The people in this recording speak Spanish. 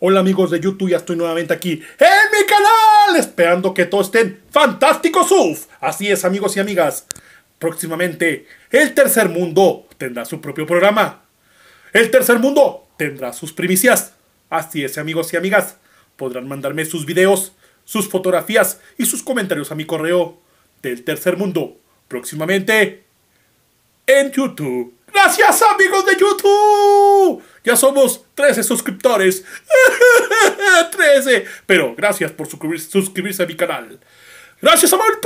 Hola amigos de YouTube, ya estoy nuevamente aquí en mi canal, esperando que todos estén fantásticos, Así es amigos y amigas, próximamente el tercer mundo tendrá su propio programa. El tercer mundo tendrá sus primicias. Así es amigos y amigas, podrán mandarme sus videos, sus fotografías y sus comentarios a mi correo del tercer mundo, próximamente en YouTube. Gracias amigos de YouTube. Ya somos 13 suscriptores. 13. Pero gracias por suscribirse a mi canal. Gracias, amor.